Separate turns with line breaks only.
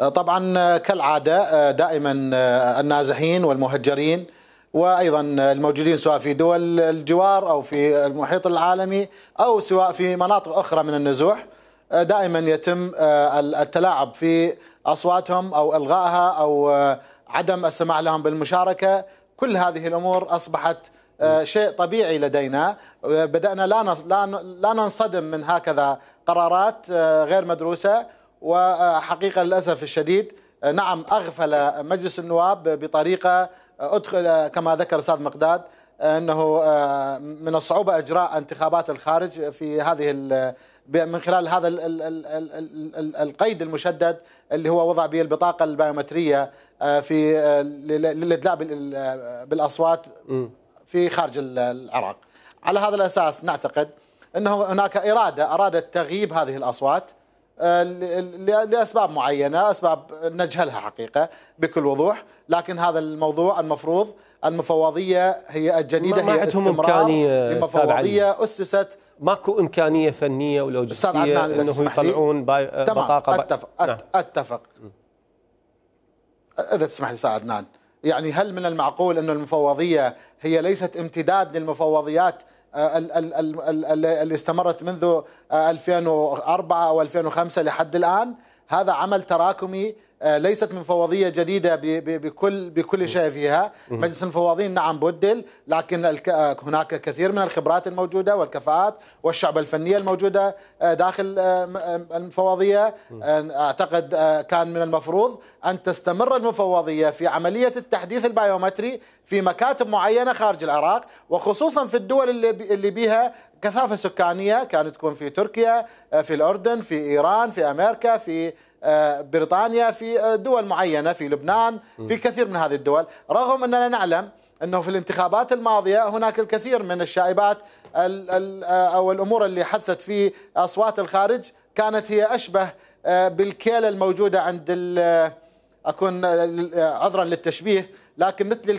آه، طبعا آه، كالعاده آه، دائما النازحين والمهجرين وايضا الموجودين سواء في دول الجوار او في المحيط العالمي او سواء في مناطق اخرى من النزوح دائما يتم التلاعب في اصواتهم او الغائها او عدم السماع لهم بالمشاركه كل هذه الامور اصبحت شيء طبيعي لدينا بدانا لا لا ننصدم من هكذا قرارات غير مدروسه وحقيقة للأسف الشديد آه، نعم أغفل مجلس النواب بطريقة آه، أدخل آه، كما ذكر أستاذ مقداد أنه من الصعوبة إجراء انتخابات الخارج في هذه من خلال هذا القيد المشدد اللي هو وضع به البطاقة البيومترية في للإدلاء بالأصوات في خارج العراق على هذا الأساس نعتقد أنه هناك إرادة أرادت تغييب هذه الأصوات آه، لاسباب معينه، اسباب نجهلها حقيقه بكل وضوح، لكن هذا الموضوع المفروض المفوضيه هي الجديده ما هي عندهم امكانيه لمفوضيه اسست ماكو امكانيه فنيه ولوجستيه انه يطلعون بطاقه تمام اتفق باي... نعم. اتفق اذا تسمح لي استاذ عدنان يعني هل من المعقول ان المفوضيه هي ليست امتداد للمفوضيات آه، اللي استمرت منذ 2004 آه، او 2005 لحد الان هذا عمل تراكمي آه، ليست من فوضيه جديده بكل بكل شيء فيها مجلس المفوضين نعم بدل لكن آه، هناك كثير من الخبرات الموجوده والكفاءات والشعب الفنيه الموجوده آه، داخل المفوضيه اعتقد كان من المفروض ان تستمر المفوضيه في عمليه التحديث البايومتري في مكاتب معينه خارج العراق وخصوصا في الدول اللي بها كثافه سكانيه كانت تكون في تركيا آه، في الاردن في ايران في امريكا في آه، بريطانيا في آه، دول معينه في لبنان في كثير من هذه الدول رغم اننا نعلم انه في الانتخابات الماضيه هناك الكثير من الشائبات او الامور اللي حثت في اصوات الخارج كانت هي اشبه بالكيله الموجوده عند اكون عذرا للتشبيه لكن مثل